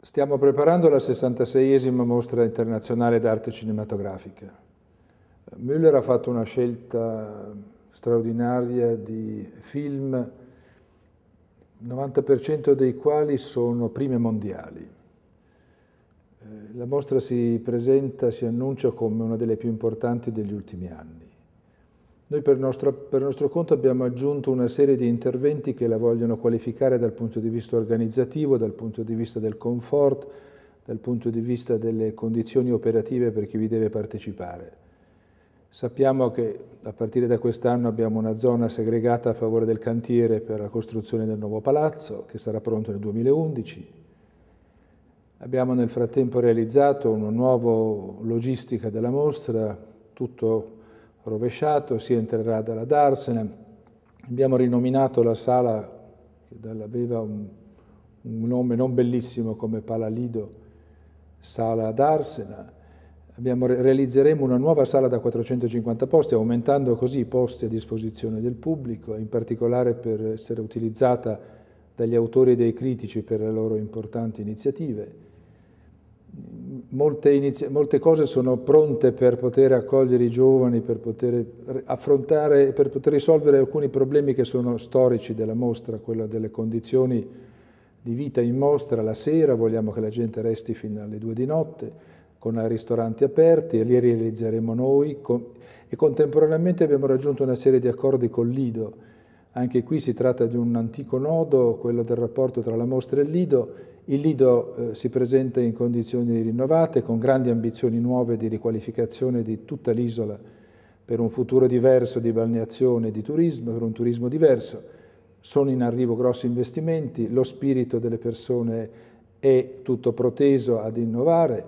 Stiamo preparando la 66esima mostra internazionale d'arte cinematografica. Müller ha fatto una scelta straordinaria di film, 90% dei quali sono prime mondiali. Eh, la mostra si presenta, si annuncia come una delle più importanti degli ultimi anni. Noi per nostro, per nostro, conto abbiamo aggiunto una serie di interventi che la vogliono qualificare dal punto di vista organizzativo, dal punto di vista del comfort, dal punto di vista delle condizioni operative per chi vi deve partecipare. Sappiamo che a partire da quest'anno abbiamo una zona segregata a favore del cantiere per la costruzione del nuovo palazzo, che sarà pronto nel 2011. Abbiamo nel frattempo realizzato una nuova logistica della mostra, tutto rovesciato, si entrerà dalla darsena. Abbiamo rinominato la sala che aveva un, un nome non bellissimo come Palalido, sala darsena. Abbiamo, realizzeremo una nuova sala da 450 posti, aumentando così i posti a disposizione del pubblico, in particolare per essere utilizzata dagli autori e dai critici per le loro importanti iniziative molte, inizi- molte cose sono pronte per poter accogliere i giovani, per poter affrontare, per poter risolvere alcuni problemi che sono storici della mostra, quello delle condizioni di vita in mostra la sera, vogliamo che la gente resti fino alle due di notte, con i ristoranti aperti e li realizzeremo noi con, e contemporaneamente abbiamo raggiunto una serie di accordi con Lido anche qui si tratta di un antico nodo, quello del rapporto tra la mostra e il Lido. Il Lido eh, si presenta in condizioni rinnovate, con grandi ambizioni nuove di riqualificazione di tutta l'isola per un futuro diverso di balneazione e di turismo, per un turismo diverso. Sono in arrivo grossi investimenti, lo spirito delle persone è tutto proteso ad innovare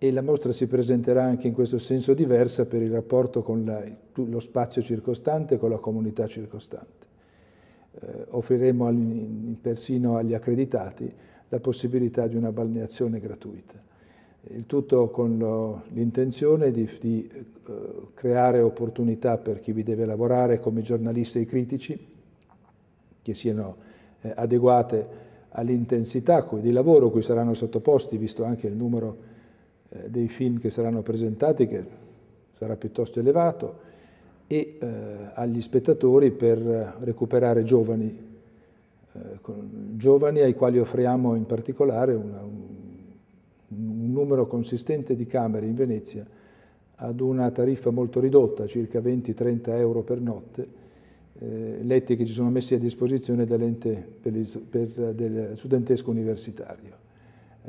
e la mostra si presenterà anche in questo senso diversa per il rapporto con la, lo spazio circostante e con la comunità circostante. Eh, offriremo al, persino agli accreditati la possibilità di una balneazione gratuita. Il tutto con l'intenzione di, di uh, creare opportunità per chi vi deve lavorare come giornalisti e critici, che siano eh, adeguate all'intensità di lavoro cui saranno sottoposti, visto anche il numero di eh, dei film che saranno presentati, che sarà piuttosto elevato, e eh, agli spettatori per eh, recuperare giovani, eh, con, giovani ai quali offriamo in particolare una, un, un numero consistente di camere in Venezia ad una tariffa molto ridotta, circa 20-30 euro per notte, eh, letti che ci sono messi a disposizione dall'ente per, per, del studentesco universitario.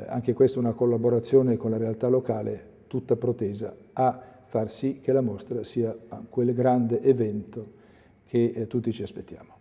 Eh, anche questa è una collaborazione con la realtà locale tutta protesa a far sì che la mostra sia ah, quel grande evento che eh, tutti ci aspettiamo.